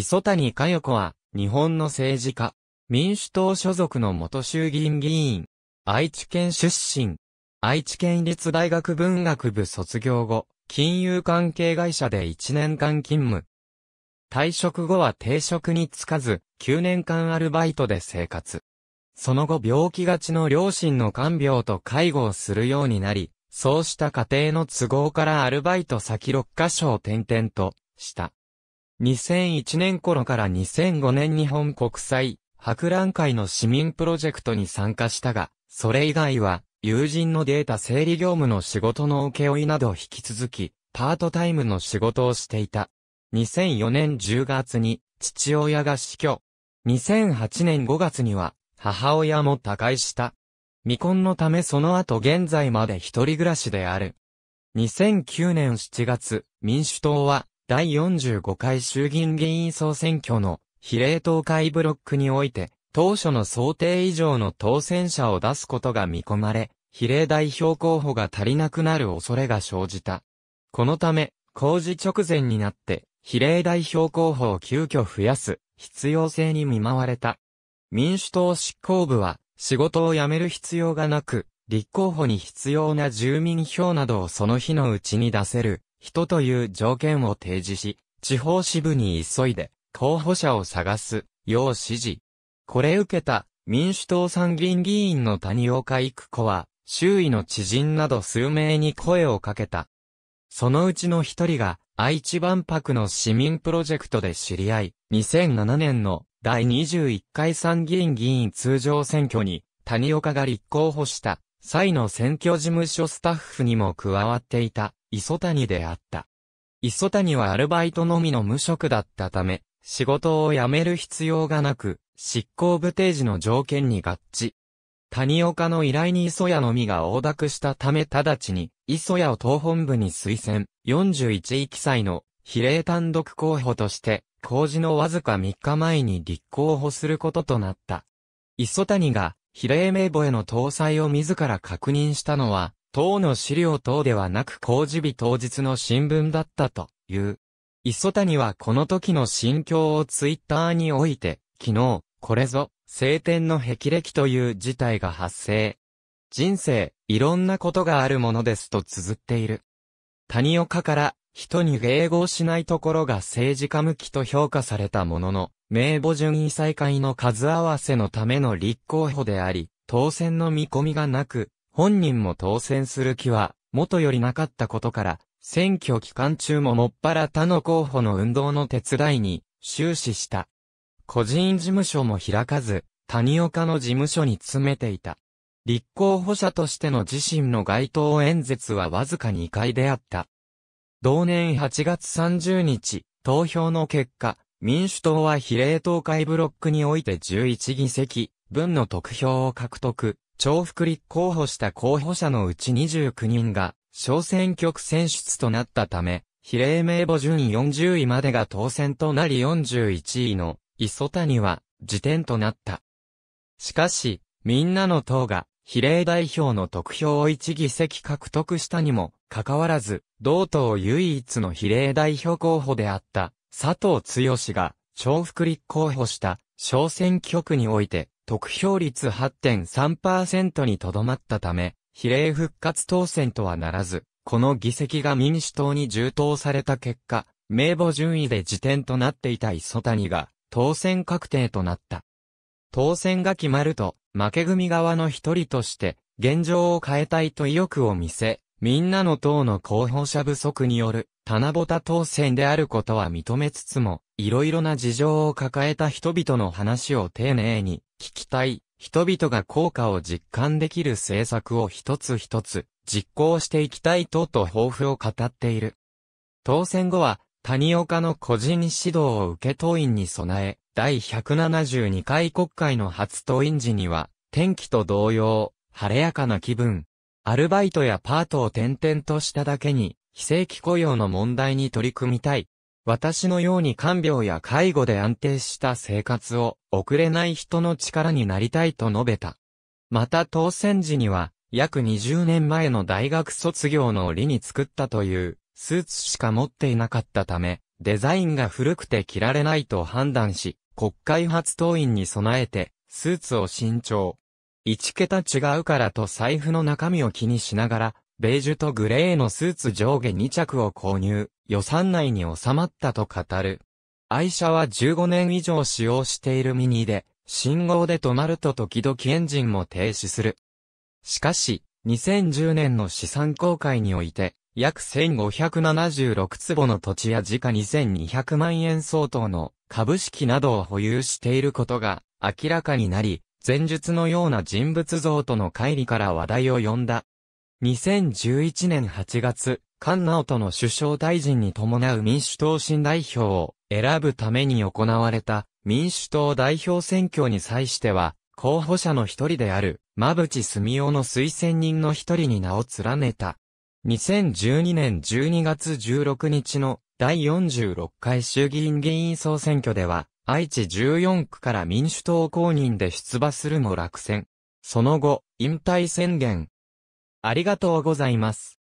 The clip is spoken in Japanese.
磯谷佳代子は、日本の政治家、民主党所属の元衆議院議員、愛知県出身、愛知県立大学文学部卒業後、金融関係会社で1年間勤務。退職後は定職に就かず、9年間アルバイトで生活。その後病気がちの両親の看病と介護をするようになり、そうした家庭の都合からアルバイト先6カ所を転々とした。2001年頃から2005年日本国際博覧会の市民プロジェクトに参加したが、それ以外は友人のデータ整理業務の仕事の請負など引き続き、パートタイムの仕事をしていた。2004年10月に父親が死去。2008年5月には母親も他界した。未婚のためその後現在まで一人暮らしである。2009年7月、民主党は第45回衆議院議員総選挙の比例党会ブロックにおいて、当初の想定以上の当選者を出すことが見込まれ、比例代表候補が足りなくなる恐れが生じた。このため、工事直前になって、比例代表候補を急遽増やす必要性に見舞われた。民主党執行部は、仕事を辞める必要がなく、立候補に必要な住民票などをその日のうちに出せる人という条件を提示し、地方支部に急いで、候補者を探す、よう指示。これ受けた、民主党参議院議員の谷岡育子は、周囲の知人など数名に声をかけた。そのうちの一人が、愛知万博の市民プロジェクトで知り合い、2007年の第21回参議院議員通常選挙に、谷岡が立候補した、際の選挙事務所スタッフにも加わっていた。磯谷であった。磯谷はアルバイトのみの無職だったため、仕事を辞める必要がなく、執行部定時の条件に合致。谷岡の依頼に磯谷のみが横諾したため直ちに、磯谷を党本部に推薦、41位記載の比例単独候補として、工事のわずか3日前に立候補することとなった。磯谷が、比例名簿への搭載を自ら確認したのは、党の資料等ではなく公示日当日の新聞だったという。磯谷はこの時の心境をツイッターにおいて、昨日、これぞ、晴天の霹靂という事態が発生。人生、いろんなことがあるものですと綴っている。谷岡から人に迎合しないところが政治家向きと評価されたものの、名簿順位再開の数合わせのための立候補であり、当選の見込みがなく、本人も当選する気は、元よりなかったことから、選挙期間中ももっぱら他の候補の運動の手伝いに終始した。個人事務所も開かず、谷岡の事務所に詰めていた。立候補者としての自身の街頭演説はわずか2回であった。同年8月30日、投票の結果、民主党は比例党会ブロックにおいて11議席、分の得票を獲得。重複立候補した候補者のうち29人が、小選挙区選出となったため、比例名簿順40位までが当選となり41位の磯谷は辞典となった。しかし、みんなの党が比例代表の得票を1議席獲得したにもかかわらず、同党唯一の比例代表候補であった佐藤剛が重複立候補した小選挙区において得票率8.3%にとどまったため、比例復活当選とはならず、この議席が民主党に充当された結果、名簿順位で辞典となっていた磯谷が、当選確定となった。当選が決まると、負け組側の一人として、現状を変えたいと意欲を見せ、みんなの党の候補者不足による、七た当選であることは認めつつも、いろいろな事情を抱えた人々の話を丁寧に、聞きたい、人々が効果を実感できる政策を一つ一つ実行していきたいとと抱負を語っている。当選後は、谷岡の個人指導を受け党員に備え、第172回国会の初党員時には、天気と同様、晴れやかな気分。アルバイトやパートを転々としただけに、非正規雇用の問題に取り組みたい、私のように看病や介護で安定した生活を送れない人の力になりたいと述べた。また当選時には、約20年前の大学卒業の折に作ったというスーツしか持っていなかったため、デザインが古くて着られないと判断し、国会初党員に備えて、スーツを新調。1桁違うからと財布の中身を気にしながら、ベージュとグレーのスーツ上下2着を購入。予算内に収まったと語る。愛車は15年以上使用しているミニで、信号で止まると時々エンジンも停止する。しかし、2010年の資産公開において、約1576坪の土地や時価2200万円相当の株式などを保有していることが明らかになり、前述のような人物像との乖離から話題を呼んだ。2011年8月、菅直人の首相大臣に伴う民主党新代表を選ぶために行われた民主党代表選挙に際しては、候補者の一人である、馬淵澄夫の推薦人の一人に名を連ねた。2012年12月16日の第46回衆議院議員総選挙では、愛知14区から民主党公認で出馬するも落選。その後、引退宣言、ありがとうございます。